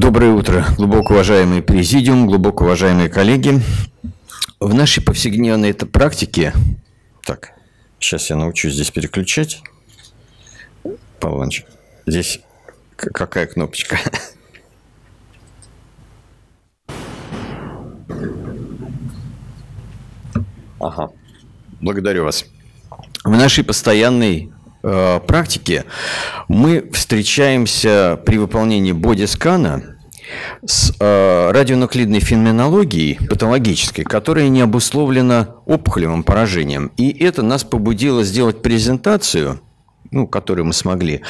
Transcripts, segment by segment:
Доброе утро, глубоко уважаемый президиум, глубоко уважаемые коллеги. В нашей повседневной это практике... Так, сейчас я научусь здесь переключать. Павел Иванович, здесь какая кнопочка? Ага, благодарю вас. В нашей постоянной э, практике мы встречаемся при выполнении бодискана с э, радионуклидной феноменологией патологической, которая не обусловлена опухолевым поражением. И это нас побудило сделать презентацию, ну, которую мы смогли,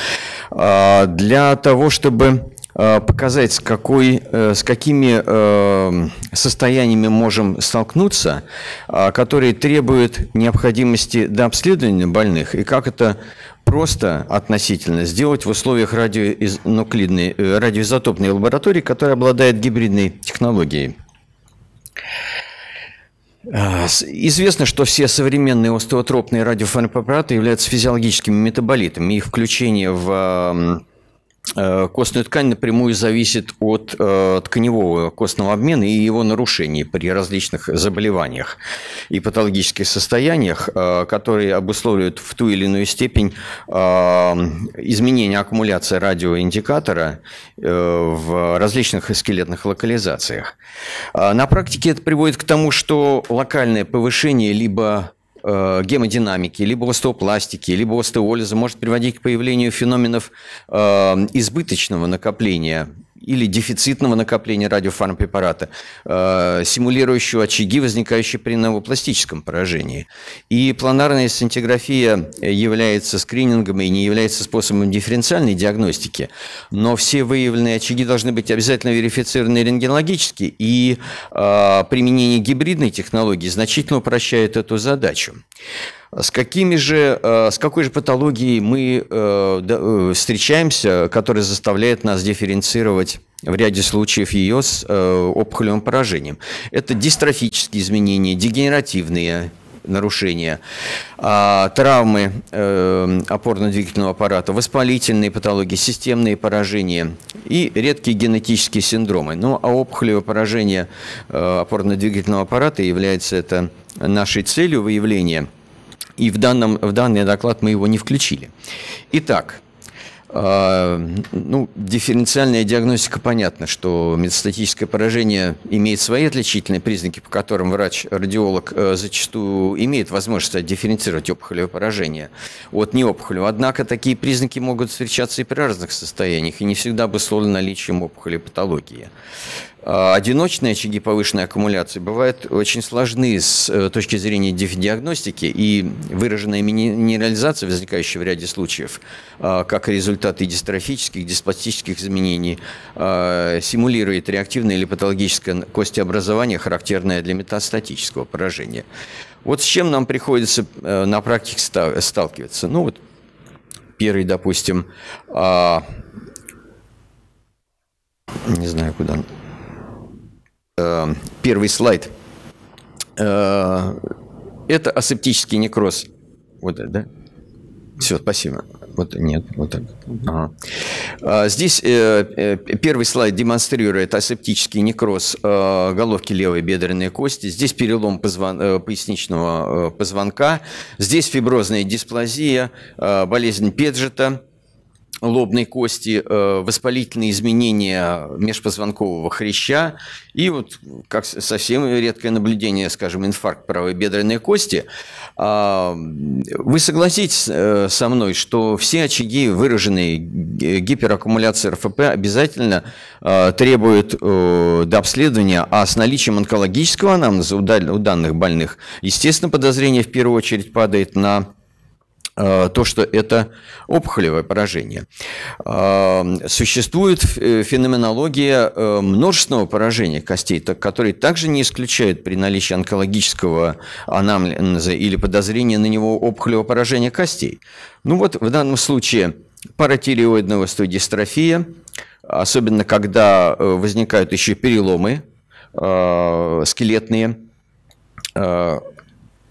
э, для того, чтобы Э, показать, с какой, э, с какими э, состояниями можем столкнуться, а, которые требуют необходимости дообследования больных, и как это просто относительно сделать в условиях радиоизотопной лаборатории, которая обладает гибридной технологией. А, известно, что все современные остеотропные радиофармаппараты являются физиологическими метаболитами. Их включение в Э, костная ткань напрямую зависит от э, тканевого костного обмена и его нарушений при различных заболеваниях и патологических состояниях, э, которые обусловливают в ту или иную степень э, изменение аккумуляции радиоиндикатора в различных скелетных локализациях. А на практике это приводит к тому, что локальное повышение либо э, гемодинамики, либо остеопластики, либо остеолиза может приводить к появлению феноменов э, избыточного накопления или дефицитного накопления радиофармпрепарата, э, симулирующего очаги, возникающие при новопластическом поражении. И планарная сцинтиграфия является скринингом и не является способом дифференциальной диагностики, но все выявленные очаги должны быть обязательно верифицированы рентгенологически, и э, применение гибридной технологии значительно упрощает эту задачу. С, какими же, э, с какой же патологией мы э, э, встречаемся, которая заставляет нас дифференцировать в ряде случаев ее с опухолевым поражением? Это дистрофические изменения, дегенеративные нарушения, а, травмы опорно-двигательного аппарата, воспалительные патологии, системные поражения и редкие генетические синдромы. Ну, а опухолевое поражение опорно-двигательного аппарата является это нашей целью выявления – и в, данном, в данный доклад мы его не включили. Итак, э, ну, дифференциальная диагностика, понятно, что метастатическое поражение имеет свои отличительные признаки, по которым врач-радиолог э, зачастую имеет возможность дифференцировать опухолевое поражение от неопухоли. Однако такие признаки могут встречаться и при разных состояниях, и не всегда обусловлено наличием опухоли патологии. А, одиночные очаги повышенной аккумуляции бывают очень сложны с э, точки зрения диагностики, и выраженная минерализация, возникающая в ряде случаев, а, как результаты дистрофических, диспластических изменений, а, симулирует реактивное или патологическое костеобразование, характерное для метастатического поражения. Вот с чем нам приходится э, на практике сталкиваться? Ну вот первый, допустим, не знаю, куда Э, первый слайд. Э, это асептический некроз. Вот это, да? Все, спасибо. Вот нет, вот так. Ага. А, здесь э, первый слайд демонстрирует асептический некроз головки левой бедренной кости. Здесь перелом позвон, поясничного позвонка. Здесь фиброзная дисплазия, болезнь Педжета лобной кости, э, воспалительные изменения межпозвонкового хряща и вот как совсем редкое наблюдение, скажем, инфаркт правой бедренной кости. А, вы согласитесь э, со мной, что все очаги выраженной гипераккумуляции РФП обязательно э, требуют дообследования, а с наличием онкологического анамнеза у данных больных, естественно, подозрение в первую очередь падает на Э, то, что это опухолевое поражение. Э, существует э, феноменология множественного поражения костей, который также не исключает при наличии онкологического анамнеза или подозрения на него опухолевого поражения костей. Ну вот в данном случае паратиреоидная остеодистрофия, особенно когда возникают еще переломы скелетные,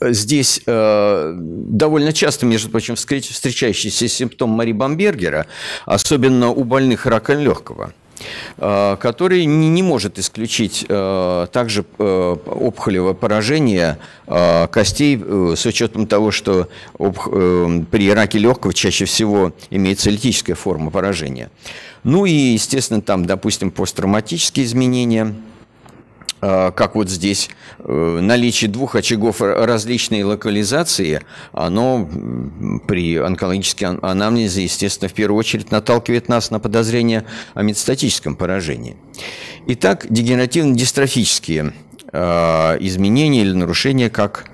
здесь э, довольно часто, между прочим, встречающийся симптом Мари Бамбергера, особенно у больных раком легкого э, который не, не может исключить э, также э, опухолевое поражение э, костей э, с учетом того, что опх, э, при раке легкого чаще всего имеется литическая форма поражения. Ну и, естественно, там, допустим, посттравматические изменения – Э, как вот здесь, э, наличие двух очагов различной локализации, оно при онкологическом анамнезе, естественно, в первую очередь наталкивает нас на подозрение о метастатическом поражении. Итак, дегенеративно-дистрофические э, изменения или нарушения, как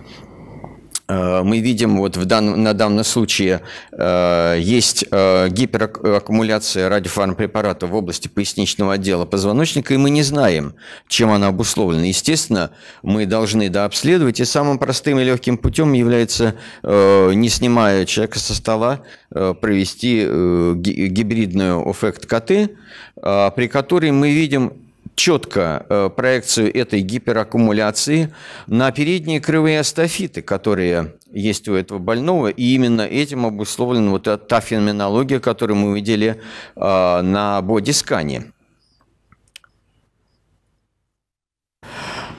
Э, мы видим вот в данном, на данном случае э, есть э, гипераккумуляция радиофармпрепарата в области поясничного отдела позвоночника, и мы не знаем, чем она обусловлена. Естественно, мы должны дообследовать, и самым простым и легким путем является, э, не снимая человека со стола, э, провести э, гибридную эффект КТ, э, при которой мы видим четко э, проекцию этой гипераккумуляции на передние кривые астафиты, которые есть у этого больного, и именно этим обусловлена вот та феноменология, которую мы увидели э, на бодискане.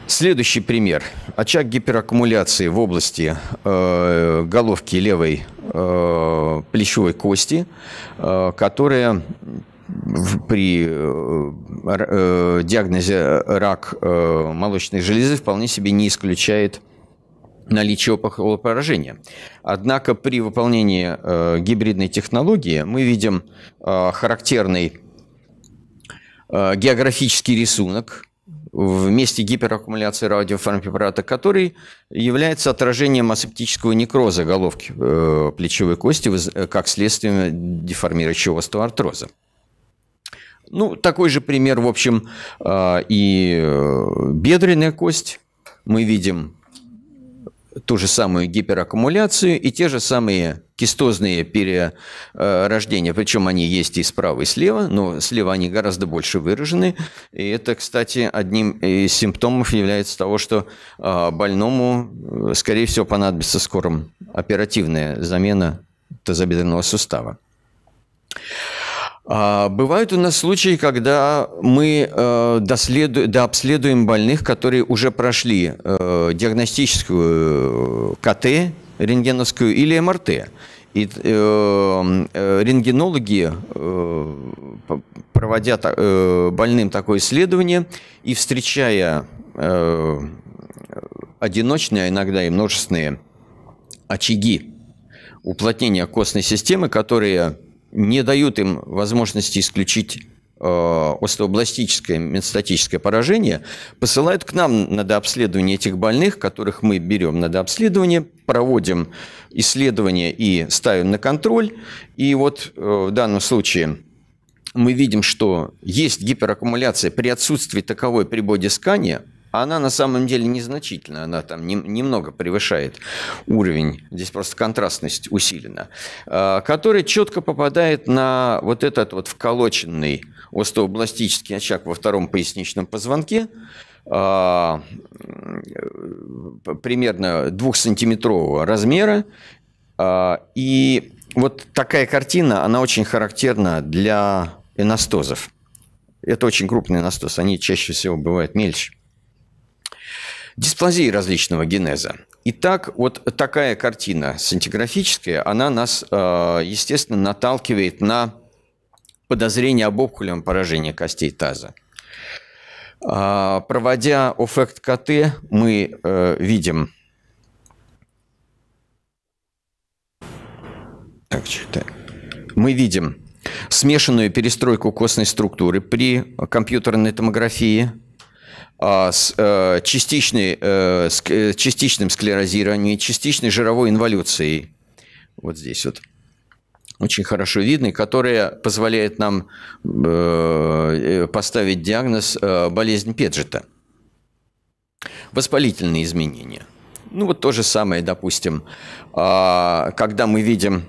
Следующий пример. Очаг гипераккумуляции в области э, головки левой э, плечевой кости, э, которая при э, э, диагнозе рак э, молочной железы вполне себе не исключает наличие опухолого поражения. Однако при выполнении гибридной технологии мы видим характерный географический рисунок в месте гипераккумуляции радиофармпрепарата, который является отражением асептического некроза головки плечевой кости как следствие деформирующего остеоартроза. артроза. Ну, такой же пример, в общем, э, и э, бедренная кость. Мы видим ту же самую гипераккумуляцию и те же самые кистозные перерождения. Причем они есть и справа, и слева, но слева они гораздо больше выражены. И это, кстати, одним из симптомов является того, что э, больному, скорее всего, понадобится скором оперативная замена тазобедренного сустава. А, бывают у нас случаи, когда мы э, доследу, дообследуем больных, которые уже прошли э, диагностическую э, КТ, рентгеновскую или МРТ. И рентгенологи, э, проводя больным такое исследование и встречая одиночные, а иногда и множественные очаги уплотнения костной системы, которые не дают им возможности исключить э, остеобластическое метастатическое поражение, посылают к нам на дообследование этих больных, которых мы берем на дообследование, проводим исследования и ставим на контроль. И вот э, в данном случае мы видим, что есть гипераккумуляция при отсутствии таковой при бодискане, она на самом деле незначительна, она там не, немного превышает уровень, здесь просто контрастность усилена, э, а, который четко попадает на вот этот вот вколоченный остеобластический очаг во втором поясничном позвонке, э, примерно двухсантиметрового размера, э, и вот такая картина, она очень характерна для эностозов. Это очень крупный эностозы, они чаще всего бывают мельче. Дисплазии различного генеза. Итак, вот такая картина сантиграфическая, она нас, э, естественно, наталкивает на подозрение об опухолевом поражении костей таза. А, проводя эффект КТ, мы э, видим... Так, читаем. Мы видим смешанную перестройку костной структуры при компьютерной томографии – а, с э, частичной, э, с э, частичным склерозированием, частичной жировой инволюцией. Вот здесь вот очень хорошо видны, которая позволяет нам поставить диагноз болезнь Педжета. Воспалительные изменения. Ну вот то же самое, допустим, а, когда мы видим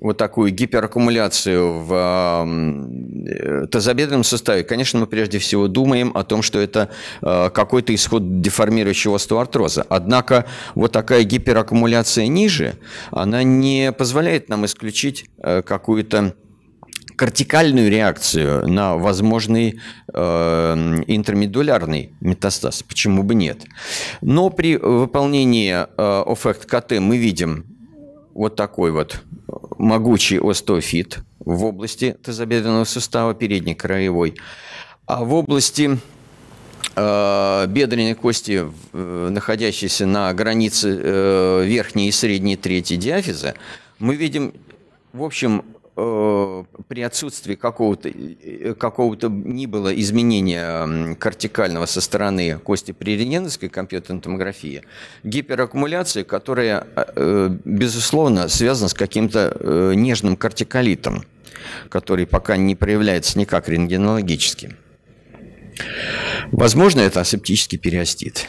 вот такую гипераккумуляцию в э, тазобедренном суставе, конечно, мы прежде всего думаем о том, что это э, какой-то исход деформирующего остеоартроза. Однако вот такая гипераккумуляция ниже, она не позволяет нам исключить э, какую-то кортикальную реакцию на возможный э, интермедулярный метастаз. Почему бы нет? Но при выполнении э, ОФЭКТ-КТ мы видим вот такой вот могучий остеофит в области тазобедренного сустава, передней краевой. А в области э, бедренной кости, э, находящейся на границе э, верхней и средней трети диафиза, мы видим, в общем, Э, при отсутствии какого-то э, э, какого ни было изменения кортикального со стороны кости пререненской компьютерной томографии, гипераккумуляция, которая, безусловно, связана с каким-то нежным кортиколитом, который пока не проявляется никак рентгенологически. Возможно, это асептический периостит.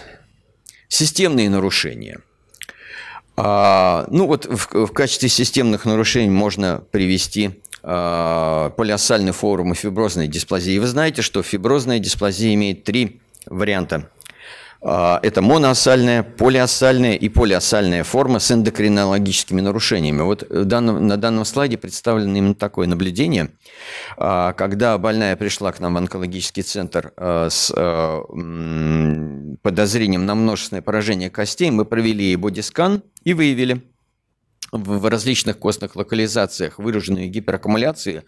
Системные нарушения – а, ну вот в, в качестве системных нарушений можно привести а, полиассальный форум и фиброзная дисплазия. вы знаете, что фиброзная дисплазия имеет три варианта а, это моноассальная, полиассальная и полиассальная форма с эндокринологическими нарушениями. Вот э, на данном слайде представлено именно такое наблюдение. А, когда больная пришла к нам в онкологический центр э, с э, подозрением на множественное поражение костей, мы провели ей бодискан и выявили – в различных костных локализациях выраженные гипераккумуляции.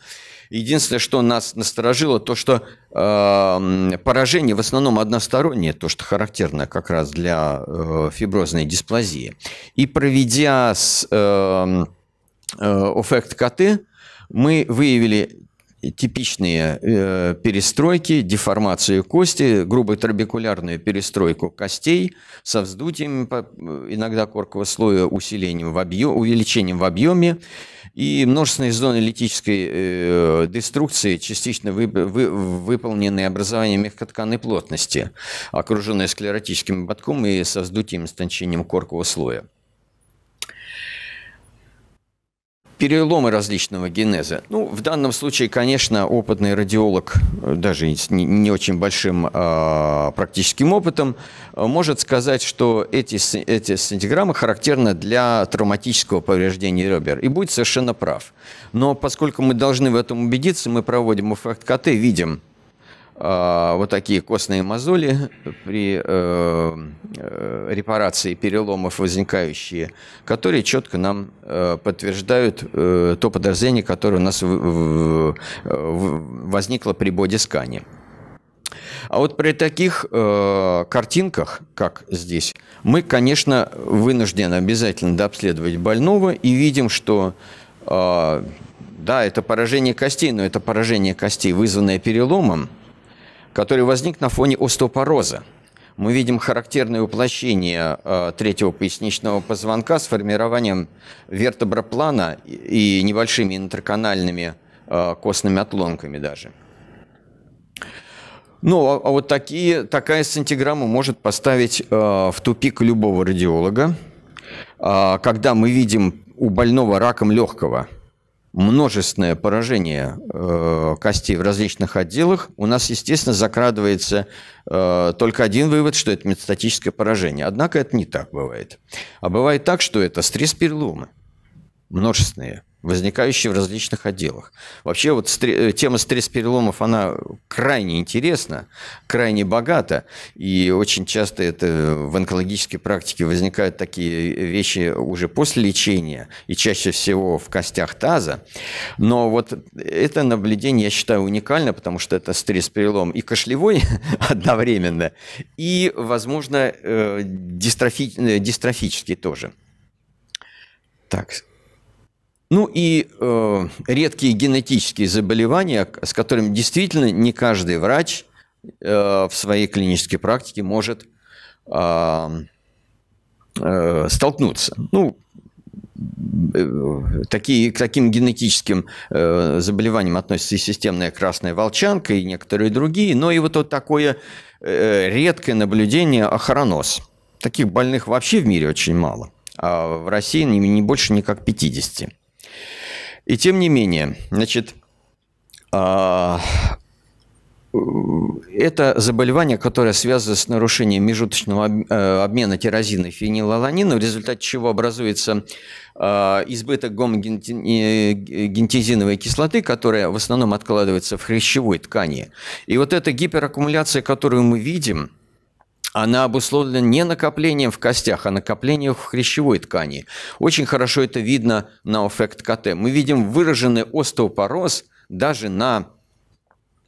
Единственное, что нас насторожило, то, что э, поражение в основном одностороннее, то, что характерно как раз для э, фиброзной дисплазии. И проведя с э, э, эффект КТ, мы выявили типичные э, перестройки, деформацию кости, грубую трабекулярную перестройку костей со вздутием иногда коркового слоя, усилением в объем, увеличением в объеме и множественные зоны литической э, деструкции, частично вы, вы, выполненные образованием мягкотканной плотности, окруженные склеротическим ободком и со вздутием и стончением коркового слоя. переломы различного генеза. Ну, в данном случае, конечно, опытный радиолог, э, даже с не, очень большим а, практическим опытом, э, может сказать, что эти, эти синтеграммы характерны для травматического повреждения ребер. И будет совершенно прав. Но поскольку мы должны в этом убедиться, мы проводим эффект КТ, видим а, вот такие костные мозоли при... А, репарации переломов возникающие, которые четко нам э, подтверждают э, то подозрение, которое у нас возникло при бодискане. А вот при таких э, картинках, как здесь, мы, конечно, вынуждены обязательно дообследовать больного и видим, что э, да, это поражение костей, но это поражение костей, вызванное переломом, который возник на фоне остеопороза мы видим характерное уплощение э, третьего поясничного позвонка с формированием вертеброплана и, небольшими интерканальными э, костными отломками даже. Ну, а, а вот такие, такая сцинтиграмма может поставить э, в тупик любого радиолога, а, когда мы видим у больного раком легкого – множественное поражение э, костей в различных отделах, у нас, естественно, закрадывается э, только один вывод, что это метастатическое поражение. Однако это не так бывает. А бывает так, что это стресс-переломы множественные – возникающие в различных отделах. Вообще вот э, тема стресс-переломов, она крайне интересна, крайне богата, и очень часто это в онкологической практике возникают такие вещи уже после лечения, и чаще всего в костях таза. Но вот это наблюдение, я считаю, уникально, потому что это стресс-перелом и кошлевой одновременно, и, возможно, э, э, дистрофический тоже. Так, ну и э, редкие генетические заболевания, с которыми действительно не каждый врач э, в своей клинической практике может э, э, столкнуться. Ну, э, такие, к таким генетическим э, заболеваниям относятся и системная красная волчанка, и некоторые другие, но и вот, вот такое э, редкое наблюдение охоронос. Таких больных вообще в мире очень мало, а в России не, не больше никак 50. И тем не менее, значит, а, это заболевание, которое связано с нарушением межуточного э, обмена тирозина и фенилаланина, в результате чего образуется а, избыток гомогентизиновой э, кислоты, которая в основном откладывается в хрящевой ткани. И вот эта гипераккумуляция, которую мы видим – она обусловлена не накоплением в костях, а накоплением в хрящевой ткани. Очень хорошо это видно на эффект КТ. Мы видим выраженный остеопороз даже на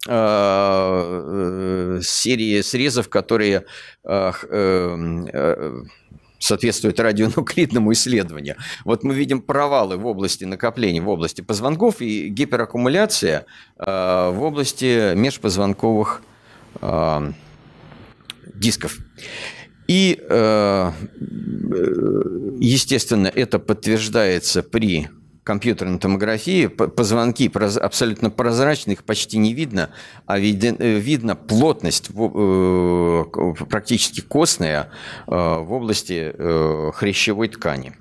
э, э, серии срезов, которые э, соответствуют радионуклидному исследованию. Вот мы видим провалы в области накопления, в области позвонков и гипераккумуляция в области межпозвонковых дисков. И, э, э, естественно, это подтверждается при компьютерной томографии. Позвонки абсолютно прозрачны, их почти не видно, а э, видно плотность практически костная в области хрящевой ткани.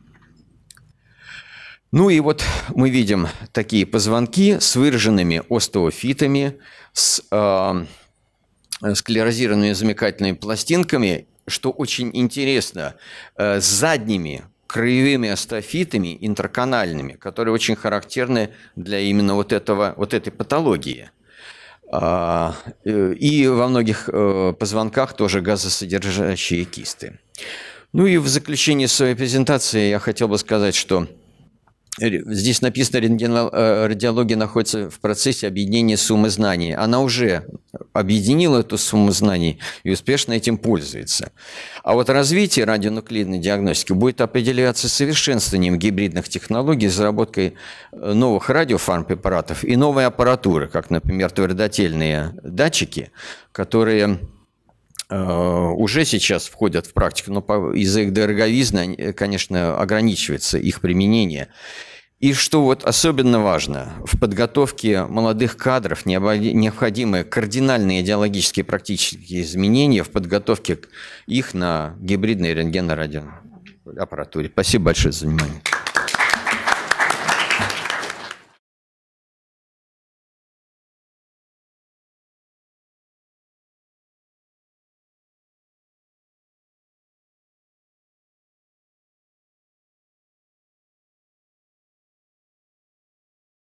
Ну и вот мы видим такие позвонки с выраженными остеофитами, с Э, склерозированными замыкательными пластинками, что очень интересно, э, с задними краевыми астрофитами интерканальными, которые очень характерны для именно вот, этого, вот этой патологии. А, э, и во многих позвонках тоже газосодержащие кисты. Ну и в заключение своей презентации я хотел бы сказать, что Здесь написано, э, радиология находится в процессе объединения суммы знаний. Она уже объединила эту сумму знаний и успешно этим пользуется. А вот развитие радионуклидной диагностики будет определяться совершенствованием гибридных технологий, заработкой э, новых радиофармпрепаратов и новой аппаратуры, как, например, твердотельные датчики, которые Э, уже сейчас входят в практику, но из-за их дороговизны, э, конечно, ограничивается их применение. И что вот особенно важно, в подготовке молодых кадров необходимы кардинальные идеологические практические изменения в подготовке их на гибридной рентгенорадиоаппаратуре. Спасибо большое за внимание.